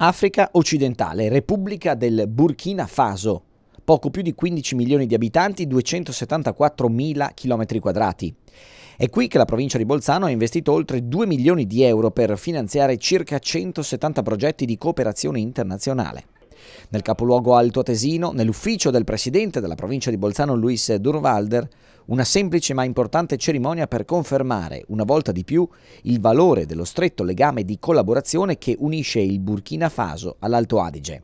Africa occidentale, Repubblica del Burkina Faso, poco più di 15 milioni di abitanti, 274 mila km quadrati. È qui che la provincia di Bolzano ha investito oltre 2 milioni di euro per finanziare circa 170 progetti di cooperazione internazionale. Nel capoluogo altoatesino, nell'ufficio del presidente della provincia di Bolzano Luis Durvalder, una semplice ma importante cerimonia per confermare, una volta di più, il valore dello stretto legame di collaborazione che unisce il Burkina Faso all'Alto Adige.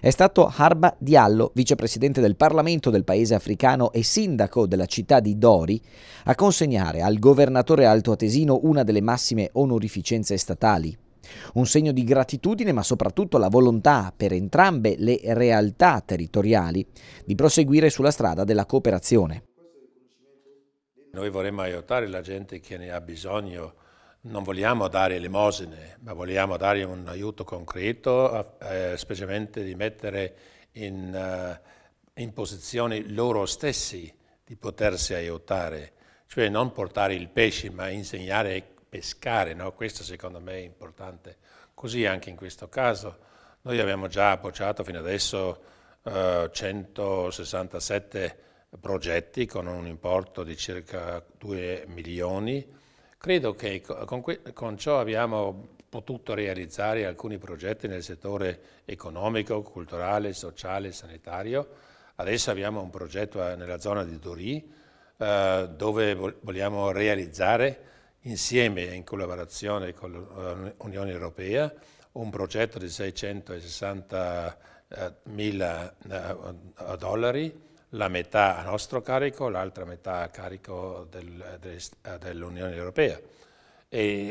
È stato Harba Diallo, vicepresidente del Parlamento del paese africano e sindaco della città di Dori, a consegnare al governatore altoatesino una delle massime onorificenze statali, un segno di gratitudine ma soprattutto la volontà per entrambe le realtà territoriali di proseguire sulla strada della cooperazione. Noi vorremmo aiutare la gente che ne ha bisogno, non vogliamo dare elemosine, ma vogliamo dare un aiuto concreto, eh, specialmente di mettere in, eh, in posizione loro stessi di potersi aiutare, cioè non portare il pesce, ma insegnare pescare, no? questo secondo me è importante. Così anche in questo caso. Noi abbiamo già appoggiato fino adesso eh, 167 progetti con un importo di circa 2 milioni. Credo che con, con ciò abbiamo potuto realizzare alcuni progetti nel settore economico, culturale, sociale, sanitario. Adesso abbiamo un progetto eh, nella zona di Dorì eh, dove vogliamo realizzare insieme e in collaborazione con l'Unione Europea, un progetto di 660 mila eh, dollari, la metà a nostro carico, l'altra metà a carico del, del, dell'Unione Europea.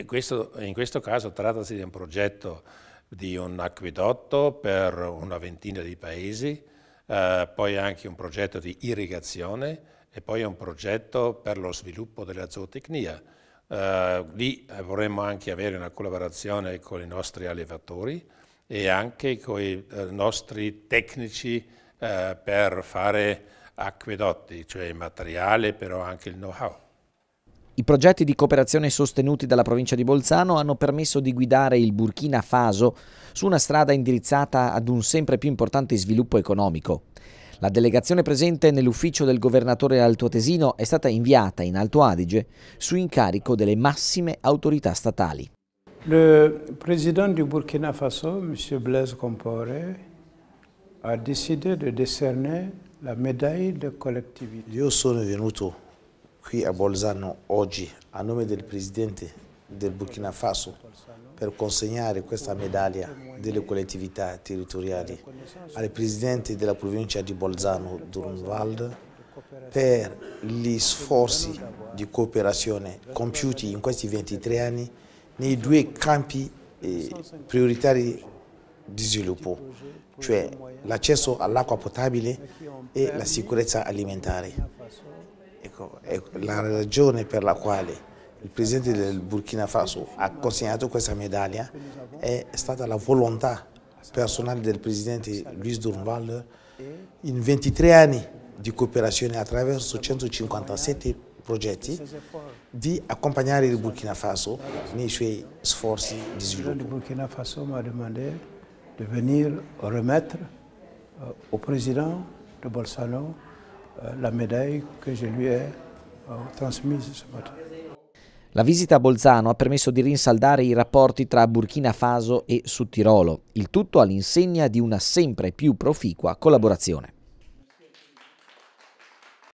Questo, in questo caso trattasi di un progetto di un acquedotto per una ventina di paesi, eh, poi anche un progetto di irrigazione e poi un progetto per lo sviluppo della zootecnia. Uh, lì eh, vorremmo anche avere una collaborazione con i nostri allevatori e anche con i eh, nostri tecnici eh, per fare acquedotti, cioè materiale però anche il know-how. I progetti di cooperazione sostenuti dalla provincia di Bolzano hanno permesso di guidare il Burkina Faso su una strada indirizzata ad un sempre più importante sviluppo economico. La delegazione presente nell'ufficio del governatore altoatesino è stata inviata in Alto Adige su incarico delle massime autorità statali. Il presidente du Burkina Faso, M. Blaise Compaoré, ha deciso di décerner la medaglia di collettività. Io sono venuto qui a Bolzano oggi a nome del presidente del Burkina Faso per consegnare questa medaglia delle collettività territoriali al Presidente della provincia di Bolzano, Durnwald, per gli sforzi di cooperazione compiuti in questi 23 anni nei due campi eh, prioritari di sviluppo, cioè l'accesso all'acqua potabile e la sicurezza alimentare. Ecco, è la ragione per la quale Le président del Burkina Faso a consegnato questa médaille. è hein. stata la volonté personnelle du président Luis Durval, une 23 anni di cooperazione attraverso 157 progetti di accompagnare le Burkina Faso nei suoi sforzi Le président Il Burkina Faso m'a demandé de venir remettre euh, au président de Bolsano euh, la médaille que je lui ai euh, transmise ce matin. La visita a Bolzano ha permesso di rinsaldare i rapporti tra Burkina Faso e Sud Tirolo, il tutto all'insegna di una sempre più proficua collaborazione.